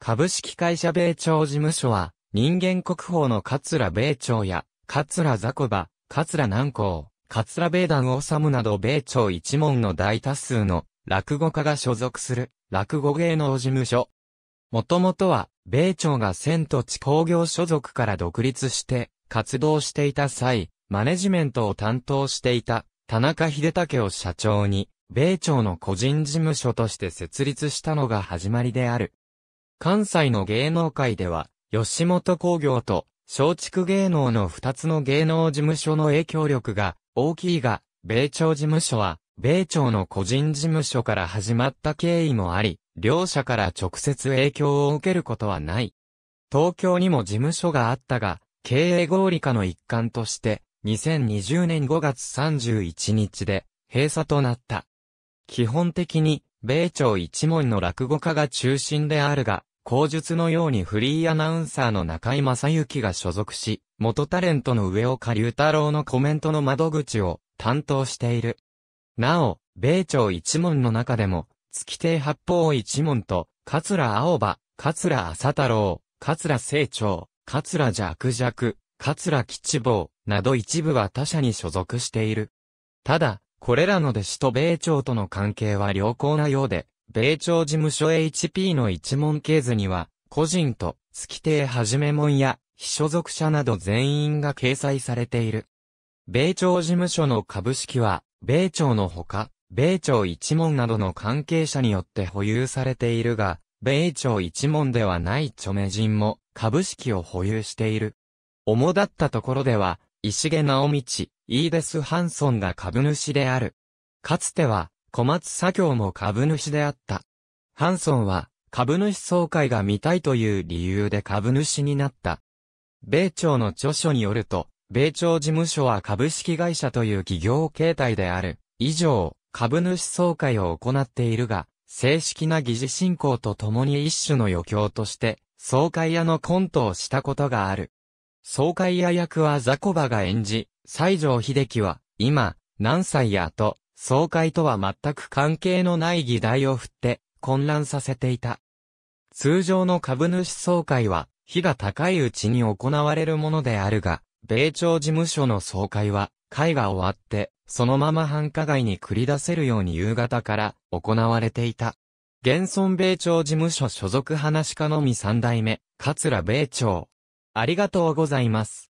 株式会社米朝事務所は、人間国宝の桂米朝や、桂雑魚場、桂南光、桂米団治など米朝一門の大多数の落語家が所属する落語芸能事務所。もともとは、米朝が千と地工業所属から独立して活動していた際、マネジメントを担当していた田中秀武を社長に、米朝の個人事務所として設立したのが始まりである。関西の芸能界では、吉本工業と松竹芸能の二つの芸能事務所の影響力が大きいが、米朝事務所は、米朝の個人事務所から始まった経緯もあり、両者から直接影響を受けることはない。東京にも事務所があったが、経営合理化の一環として、2020年5月31日で閉鎖となった。基本的に米朝一門の落語家が中心であるが、口述のようにフリーアナウンサーの中井正幸が所属し、元タレントの上岡隆太郎のコメントの窓口を担当している。なお、米朝一門の中でも、月亭八方一門と、桂青葉、桂浅太郎、桂清張、桂弱弱、桂吉坊など一部は他社に所属している。ただ、これらの弟子と米朝との関係は良好なようで、米朝事務所 HP の一門系図には、個人と、月亭はじめ門や、非所属者など全員が掲載されている。米朝事務所の株式は、米朝のほか、米朝一門などの関係者によって保有されているが、米朝一門ではない著名人も株式を保有している。主だったところでは、石毛直道、イーデス・ハンソンが株主である。かつては、小松左京も株主であった。ハンソンは、株主総会が見たいという理由で株主になった。米朝の著書によると、米朝事務所は株式会社という企業形態である。以上、株主総会を行っているが、正式な議事進行とともに一種の余興として、総会屋のコントをしたことがある。総会屋役はザコバが演じ、西城秀樹は、今、何歳やと、総会とは全く関係のない議題を振って、混乱させていた。通常の株主総会は、日が高いうちに行われるものであるが、米朝事務所の総会は、会が終わって、そのまま繁華街に繰り出せるように夕方から行われていた。現存米朝事務所所属話家のみ三代目、桂米朝。ありがとうございます。